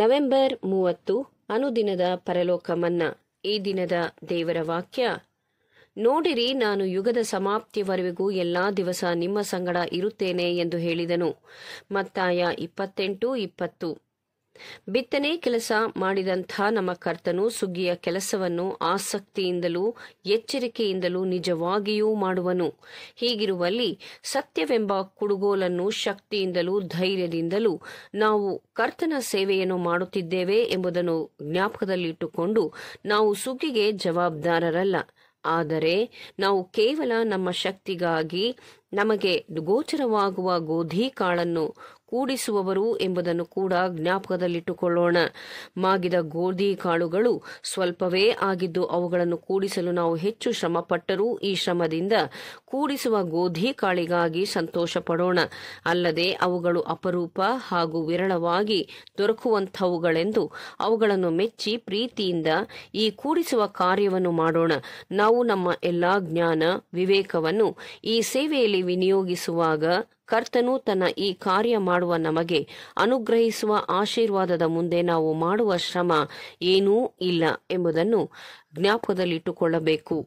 November ಮೂವತ್ತು ಅನುದಿನದ ಪರಲೋಕ ಮನ್ನಾ ಈ ದಿನದ ದೇವರ ವಾಕ್ಯ ನೋಡಿರಿ ನಾನು ಯುಗದ ಸಮಾಪ್ತಿಯವರೆಗೂ ಎಲ್ಲಾ ದಿವಸ ನಿಮ್ಮ ಸಂಗಡ ಇರುತ್ತೇನೆ ಎಂದು ಹೇಳಿದನು ಮತ್ತಾಯ ಇಪ್ಪತ್ತೆಂಟು ಇಪ್ಪತ್ತು ಬಿತ್ತನೆ ಕೆಲಸ ಮಾಡಿದಂಥ ನಮ್ಮ ಕರ್ತನು ಸುಗ್ಗಿಯ ಕೆಲಸವನ್ನು ಆಸಕ್ತಿಯಿಂದಲೂ ಎಚ್ಚರಿಕೆಯಿಂದಲೂ ನಿಜವಾಗಿಯೂ ಮಾಡುವನು ಹೀಗಿರುವಲ್ಲಿ ಸತ್ಯವೆಂಬ ಕುಡುಗೋಲನ್ನು ಶಕ್ತಿಯಿಂದಲೂ ಧೈರ್ಯದಿಂದಲೂ ನಾವು ಕರ್ತನ ಸೇವೆಯನ್ನು ಮಾಡುತ್ತಿದ್ದೇವೆ ಎಂಬುದನ್ನು ಜ್ಞಾಪಕದಲ್ಲಿಟ್ಟುಕೊಂಡು ನಾವು ಸುಗ್ಗಿಗೆ ಜವಾಬ್ದಾರರಲ್ಲ ಆದರೆ ನಾವು ಕೇವಲ ನಮ್ಮ ಶಕ್ತಿಗಾಗಿ ನಮಗೆ ಗೋಚರವಾಗುವ ಗೋಧಿ ಕಾಳನ್ನು ಕೂಡಿಸುವವರು ಎಂಬುದನ್ನು ಕೂಡ ಜ್ಞಾಪಕದಲ್ಲಿಟ್ಟುಕೊಳ್ಳೋಣ ಮಾಗಿದ ಗೋಧಿ ಕಾಳುಗಳು ಸ್ವಲ್ಪವೇ ಆಗಿದ್ದು ಅವುಗಳನ್ನು ಕೂಡಿಸಲು ನಾವು ಹೆಚ್ಚು ಶ್ರಮ ಈ ಶ್ರಮದಿಂದ ಕೂಡಿಸುವ ಗೋಧಿ ಕಾಳಿಗಾಗಿ ಸಂತೋಷ ಪಡೋಣ ಅಲ್ಲದೆ ಅವುಗಳು ಅಪರೂಪ ಹಾಗೂ ವಿರಳವಾಗಿ ದೊರಕುವಂಥವುಗಳೆಂದು ಅವುಗಳನ್ನು ಮೆಚ್ಚಿ ಪ್ರೀತಿಯಿಂದ ಈ ಕೂಡಿಸುವ ಕಾರ್ಯವನ್ನು ಮಾಡೋಣ ನಾವು ನಮ್ಮ ಎಲ್ಲಾ ಜ್ಞಾನ ವಿವೇಕವನ್ನು ಈ ಸೇವೆಯಲ್ಲಿ ವಿನಿಯೋಗಿಸುವಾಗ ಕರ್ತನು ತನ್ನ ಈ ಕಾರ್ಯ ಮಾಡುವ ನಮಗೆ ಅನುಗ್ರಹಿಸುವ ಆಶೀರ್ವಾದದ ಮುಂದೆ ನಾವು ಮಾಡುವ ಶ್ರಮ ಏನೂ ಇಲ್ಲ ಎಂಬುದನ್ನು ಜ್ಞಾಪಕದಲ್ಲಿಟ್ಟುಕೊಳ್ಳಬೇಕು